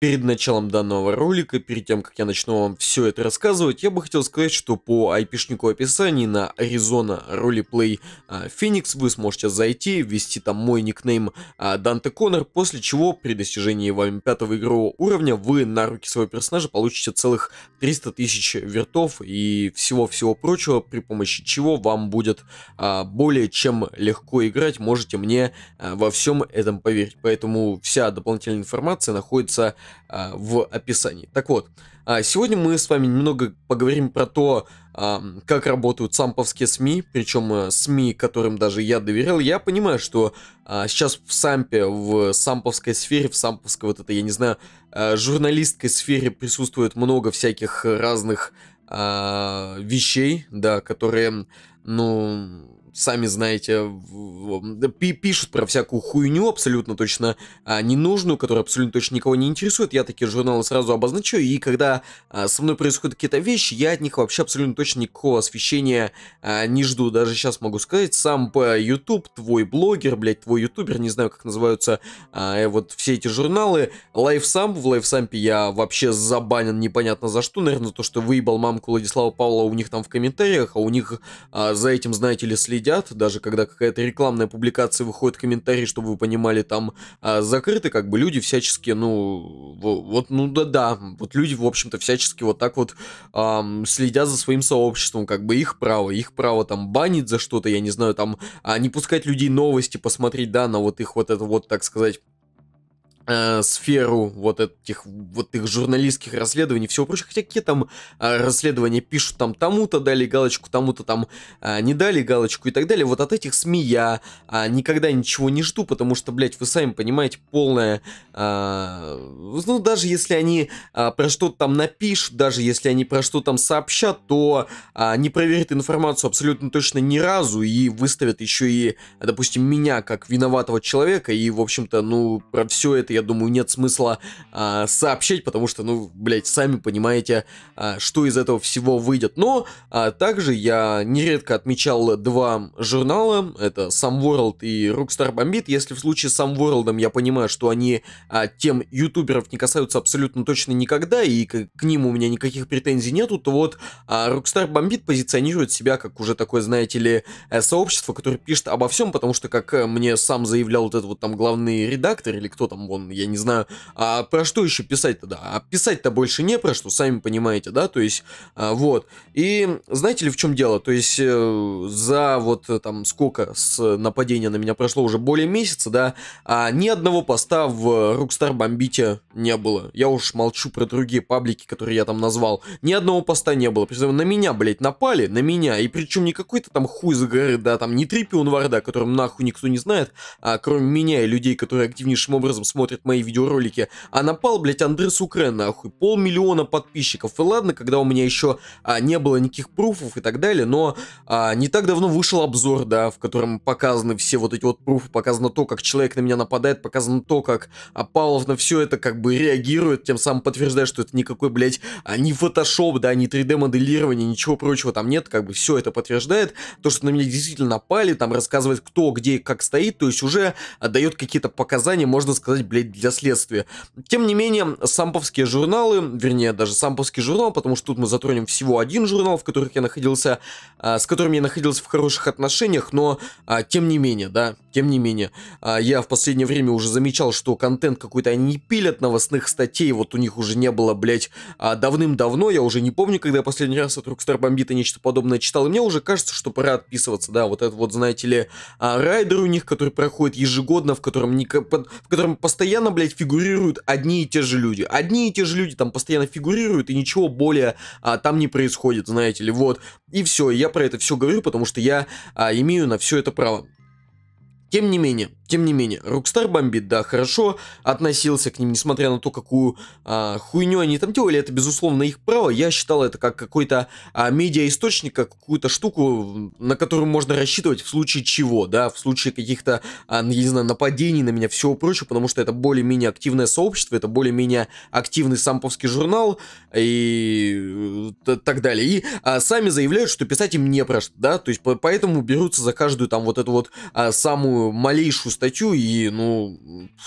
Перед началом данного ролика, перед тем, как я начну вам все это рассказывать, я бы хотел сказать, что по айпишнику описании на Arizona Roleplay а, Phoenix вы сможете зайти, ввести там мой никнейм а, Данте Коннор, после чего при достижении вами пятого игрового уровня вы на руки своего персонажа получите целых 300 тысяч вертов и всего-всего прочего, при помощи чего вам будет а, более чем легко играть, можете мне во всем этом поверить. Поэтому вся дополнительная информация находится а, в описании. Так вот, а, сегодня мы с вами немного поговорим про то, а, как работают самповские СМИ, причем э, СМИ, которым даже я доверял. Я понимаю, что сейчас в сампе, в самповской сфере, в самповской вот это, я не знаю, журналистской сфере присутствует много всяких разных вещей, да, которые, ну, сами знаете, в пишут про всякую хуйню абсолютно точно а, ненужную, которая абсолютно точно никого не интересует. Я такие журналы сразу обозначу и когда а, со мной происходят какие-то вещи, я от них вообще абсолютно точно никакого освещения а, не жду. Даже сейчас могу сказать, сам по э, YouTube, твой блогер, блядь, твой ютубер, не знаю, как называются а, э, вот все эти журналы. Лайфсамп, в Лайфсампе я вообще забанен непонятно за что, наверное, то, что выебал мамку Владислава Павлова у них там в комментариях, а у них а, за этим, знаете ли, следят, даже когда какая-то реклама рекламная публикация выходит, комментарий, чтобы вы понимали, там а, закрыты, как бы люди всячески, ну, вот, ну да-да, вот люди, в общем-то, всячески вот так вот а, следя за своим сообществом, как бы их право, их право там банить за что-то, я не знаю, там, а, не пускать людей новости посмотреть, да, на вот их вот это вот, так сказать, Э, сферу вот этих вот их журналистских расследований и всего прочего. Хотя какие там э, расследования пишут, там тому-то дали галочку, тому-то там э, не дали галочку и так далее. Вот от этих СМИ я э, никогда ничего не жду, потому что, блять вы сами понимаете, полное... Э, ну, даже если они э, про что-то там напишут, даже если они про что там сообщат, то э, не проверят информацию абсолютно точно ни разу и выставят еще и, допустим, меня как виноватого человека. И, в общем-то, ну, про все это я думаю, нет смысла а, сообщать, потому что, ну, блядь, сами понимаете, а, что из этого всего выйдет. Но а, также я нередко отмечал два журнала, это Some World и Rockstar Bombit. Если в случае с Some World я понимаю, что они а, тем ютуберов не касаются абсолютно точно никогда, и к, к ним у меня никаких претензий нету, то вот а, Rockstar Bombit позиционирует себя как уже такое, знаете ли, э, сообщество, которое пишет обо всем, потому что, как э, мне сам заявлял вот этот вот там главный редактор, или кто там, вон, я не знаю, а про что еще писать тогда? А писать-то больше не про что, сами понимаете, да, то есть, а, вот. И знаете ли, в чем дело? То есть, э, за вот э, там сколько с нападения на меня прошло уже более месяца, да, а ни одного поста в э, Rockstar Бомбите не было. Я уж молчу про другие паблики, которые я там назвал. Ни одного поста не было. Причем на меня, блядь, напали, на меня. И причем не какой-то там хуй за горы, да, там не Трипион Варда, которым нахуй никто не знает, а кроме меня и людей, которые активнейшим образом смотрят смотрит мои видеоролики. А напал, блядь, Андрей Сукрен, нахуй. Полмиллиона подписчиков. И ладно, когда у меня еще а, не было никаких пруфов и так далее, но а, не так давно вышел обзор, да, в котором показаны все вот эти вот пруфы, показано то, как человек на меня нападает, показано то, как а, Павлов на все это как бы реагирует, тем самым подтверждая, что это никакой, блядь, а, не фотошоп, да, не 3D-моделирование, ничего прочего там нет, как бы все это подтверждает. То, что на меня действительно напали, там рассказывает кто, где и как стоит, то есть уже а, дает какие-то показания, можно сказать, блядь, блядь, для следствия. Тем не менее, самповские журналы, вернее, даже самповский журнал, потому что тут мы затронем всего один журнал, в которых я находился, а, с которым я находился в хороших отношениях, но а, тем не менее, да, тем не менее, а, я в последнее время уже замечал, что контент какой-то они пилят новостных статей, вот у них уже не было, блядь, давным-давно, я уже не помню, когда я последний раз от Rockstar Бомбита нечто подобное читал, и мне уже кажется, что пора отписываться, да, вот этот вот, знаете ли, райдер у них, который проходит ежегодно, в котором, не, в котором постоянно постоянно, блядь, фигурируют одни и те же люди. Одни и те же люди там постоянно фигурируют, и ничего более а, там не происходит, знаете ли, вот. И все, я про это все говорю, потому что я а, имею на все это право. Тем не менее, тем не менее, Rockstar бомбит, да, хорошо, относился к ним, несмотря на то, какую а, хуйню они там делали, это, безусловно, их право. Я считал это как какой-то а, медиа-источник, как какую-то штуку, на которую можно рассчитывать в случае чего, да, в случае каких-то, а, не знаю, нападений на меня, всего прочего, потому что это более-менее активное сообщество, это более-менее активный самповский журнал и э, так далее. И а, сами заявляют, что писать им не про что, да, то есть поэтому берутся за каждую там вот эту вот а, самую малейшую статью и, ну,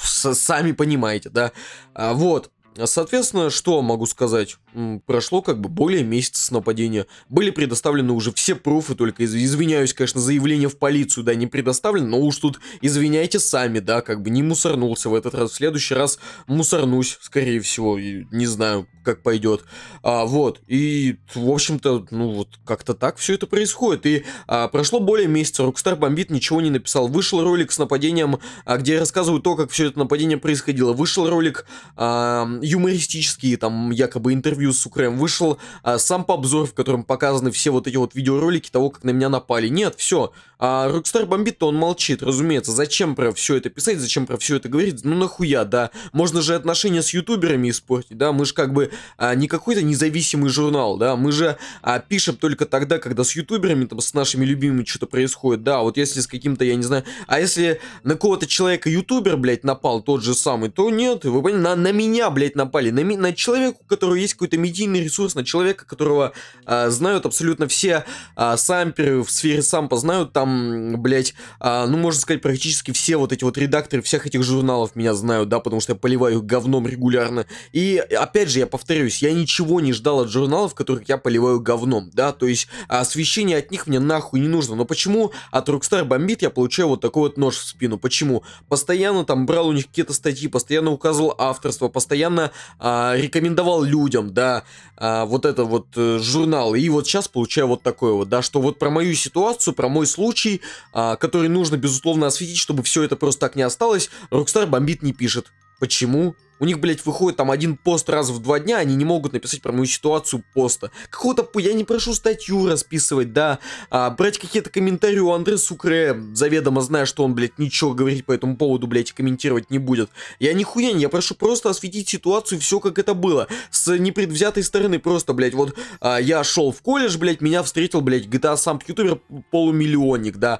сами понимаете, да. А, вот. А, соответственно, что могу сказать? Прошло как бы более месяца с нападения. Были предоставлены уже все пруфы, только из извиняюсь, конечно, заявление в полицию, да, не предоставлено, но уж тут извиняйте сами, да, как бы не мусорнулся в этот раз. В следующий раз мусорнусь, скорее всего, и не знаю, как пойдет. А, вот, и, в общем-то, ну вот, как-то так все это происходит. И а, прошло более месяца, Rockstar бомбит, ничего не написал. Вышел ролик с нападением, а, где я рассказываю то, как все это нападение происходило. Вышел ролик... А, юмористические там якобы интервью с Укрем, вышел а, сам обзор в котором показаны все вот эти вот видеоролики того, как на меня напали. Нет, все. А Rockstar бомбит, то он молчит, разумеется. Зачем про все это писать, зачем про все это говорить? Ну нахуя, да. Можно же отношения с ютуберами испортить, да. Мы же как бы а, не какой-то независимый журнал, да. Мы же а, пишем только тогда, когда с ютуберами, там, с нашими любимыми что-то происходит. Да, вот если с каким-то, я не знаю, а если на кого-то человека ютубер, блядь, напал тот же самый, то нет, вы поняли, на, на меня, блядь, блядь, напали? На, на человека, у которого есть какой-то медийный ресурс, на человека, которого а, знают абсолютно все а, самперы в сфере сампа, знают там, блядь, а, ну, можно сказать, практически все вот эти вот редакторы всех этих журналов меня знают, да, потому что я поливаю их говном регулярно. И, опять же, я повторюсь, я ничего не ждал от журналов, которых я поливаю говном, да, то есть освещение от них мне нахуй не нужно. Но почему от Rockstar бомбит я получаю вот такой вот нож в спину? Почему? Постоянно там брал у них какие-то статьи, постоянно указывал авторство, постоянно постоянно а, рекомендовал людям, да, а, вот это вот э, журнал. И вот сейчас получаю вот такое вот, да, что вот про мою ситуацию, про мой случай, а, который нужно, безусловно, осветить, чтобы все это просто так не осталось, Rockstar бомбит не пишет. Почему? У них, блядь, выходит там один пост раз в два дня, они не могут написать про мою ситуацию поста. Какого-то, я не прошу статью расписывать, да, а, брать какие-то комментарии у Андре Сукре, заведомо зная, что он, блядь, ничего говорить по этому поводу, блядь, комментировать не будет. Я нихуя не, я прошу просто осветить ситуацию, все как это было, с непредвзятой стороны, просто, блядь, вот а, я шел в колледж, блядь, меня встретил, блядь, GTA сам ютубер полумиллионник, да,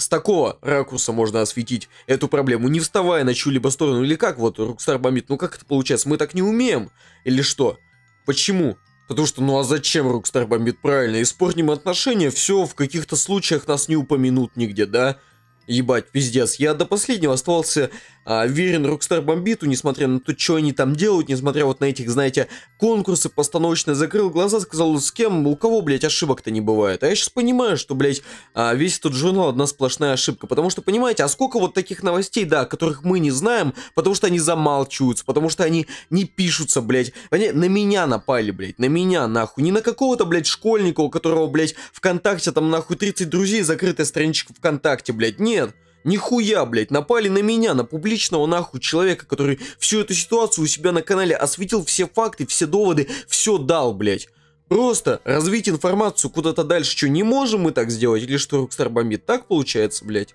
с такого ракурса можно осветить эту проблему, не вставая на чью-либо сторону, или как вот Рукстар бомбит, ну как это получается, мы так не умеем, или что? Почему? Потому что, ну а зачем Рукстар бомбит правильно? Испортим отношения, все, в каких-то случаях нас не упомянут нигде, да? Ебать, пиздец. Я до последнего оставался а, верен Rockstar Бомбиту, несмотря на то, что они там делают, несмотря вот на этих, знаете, конкурсы постановочные. Закрыл глаза, сказал, с кем, у кого, блядь, ошибок-то не бывает. А я сейчас понимаю, что, блядь, а, весь этот журнал одна сплошная ошибка. Потому что, понимаете, а сколько вот таких новостей, да, которых мы не знаем, потому что они замалчиваются, потому что они не пишутся, блядь. Они на меня напали, блядь, на меня, нахуй. Не на какого-то, блядь, школьника, у которого, блядь, ВКонтакте там, нахуй, 30 друзей, закрытая страничка ВКонтакте, блядь. не нет. Нихуя, блядь, напали на меня, на публичного нахуй человека, который всю эту ситуацию у себя на канале осветил, все факты, все доводы, все дал, блядь. Просто развить информацию куда-то дальше, что не можем мы так сделать, или что Рокстар бомбит, так получается, блядь.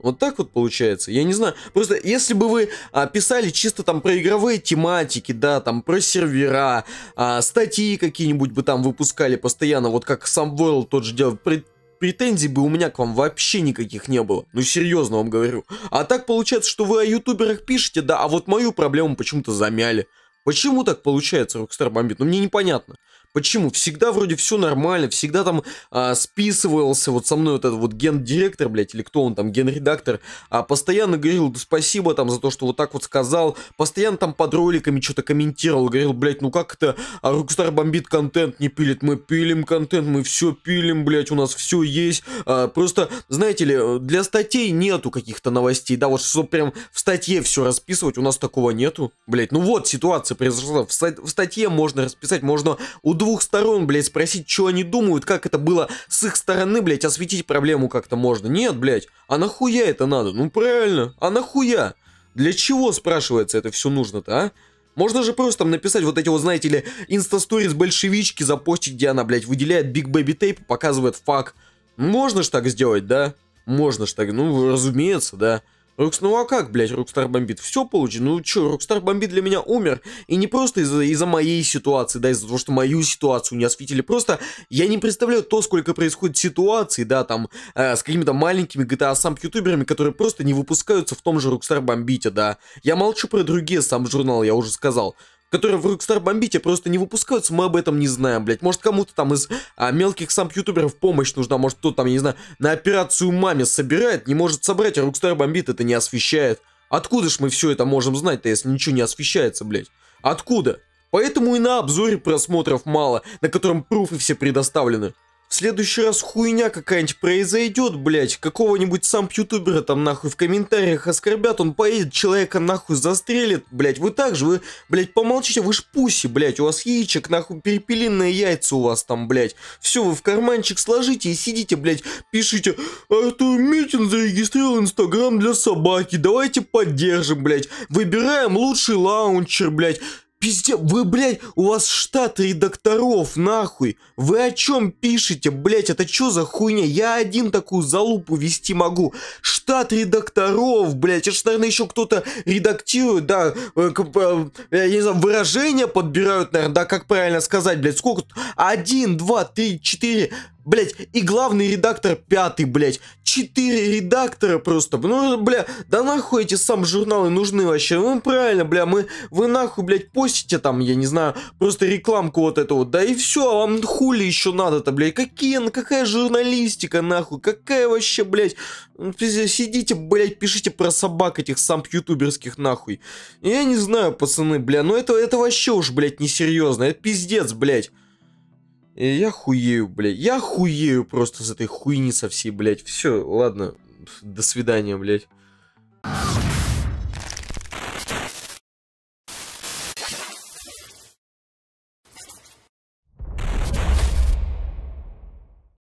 Вот так вот получается. Я не знаю. Просто если бы вы а, писали чисто там про игровые тематики, да, там про сервера, а, статьи какие-нибудь бы там выпускали постоянно, вот как сам World тот же делал, претензий бы у меня к вам вообще никаких не было. Ну, серьезно вам говорю. А так получается, что вы о ютуберах пишете, да, а вот мою проблему почему-то замяли. Почему так получается, Rockstar бомбит? Ну, мне непонятно. Почему? Всегда вроде все нормально, всегда там а, списывался вот со мной вот этот вот гендиректор, блядь, или кто он там, генредактор, а постоянно говорил да спасибо там за то, что вот так вот сказал, постоянно там под роликами что-то комментировал, говорил, блядь, ну как это, а Rockstar бомбит контент, не пилит, мы пилим контент, мы все пилим, блядь, у нас все есть, а, просто, знаете ли, для статей нету каких-то новостей, да, вот чтобы прям в статье все расписывать, у нас такого нету, блядь, ну вот ситуация произошла, в, статье можно расписать, можно удалить двух сторон, блядь, спросить, что они думают, как это было с их стороны, блядь, осветить проблему как-то можно. Нет, блядь, а нахуя это надо? Ну правильно, а нахуя? Для чего, спрашивается, это все нужно-то, а? Можно же просто там написать вот эти вот, знаете ли, инстасториз большевички, запостить, где она, блядь, выделяет биг бэби тейп, показывает факт. Можно ж так сделать, да? Можно ж так, ну, разумеется, да. Рокс, ну а как, блядь, Рокстар бомбит? Все получи. Ну чё, Рокстар бомбит для меня умер. И не просто из-за из, моей ситуации, да, из-за того, что мою ситуацию не осветили. Просто я не представляю то, сколько происходит ситуаций, да, там, э, с какими-то маленькими GTA сам ютуберами, которые просто не выпускаются в том же Рокстар бомбите, да. Я молчу про другие сам журнал, я уже сказал которые в Rockstar Бомбите просто не выпускаются, мы об этом не знаем, блядь. Может, кому-то там из а, мелких самп-ютуберов помощь нужна, может, кто-то там, я не знаю, на операцию маме собирает, не может собрать, а Rockstar Бомбит это не освещает. Откуда ж мы все это можем знать-то, если ничего не освещается, блядь? Откуда? Поэтому и на обзоре просмотров мало, на котором пруфы все предоставлены. В следующий раз хуйня какая-нибудь произойдет, блять, Какого-нибудь сам ютубера там нахуй в комментариях оскорбят, он поедет, человека нахуй застрелит, блять, Вы так же, вы, блять, помолчите, вы ж пуси, блять, У вас яичек, нахуй, перепелиные яйца у вас там, блять, Все, вы в карманчик сложите и сидите, блять, пишите, Артур Митин зарегистрировал инстаграм для собаки, давайте поддержим, блять, Выбираем лучший лаунчер, блять. Пиздец, вы, блядь, у вас штат редакторов, нахуй. Вы о чем пишете, блядь, это что за хуйня? Я один такую залупу вести могу. Штат редакторов, блядь, это ж, наверное, еще кто-то редактирует, да, э, э, я не знаю, выражения подбирают, наверное, да, как правильно сказать, блядь, сколько? Один, два, три, четыре, блядь, и главный редактор пятый, блядь, четыре редактора просто, ну, бля, да нахуй эти сам журналы нужны вообще, ну, правильно, бля, мы, вы нахуй, блядь, постите там, я не знаю, просто рекламку вот эту вот, да и все, а вам хули еще надо-то, блядь, какие, ну, какая журналистика, нахуй, какая вообще, блядь, ну, сидите, блядь, пишите про собак этих сам ютуберских, нахуй, я не знаю, пацаны, бля, ну, это, это вообще уж, блядь, несерьезно, это пиздец, блядь. И я хуею, блядь. Я хуею просто с этой хуйни со всей, блядь. Все, ладно. До свидания, блядь.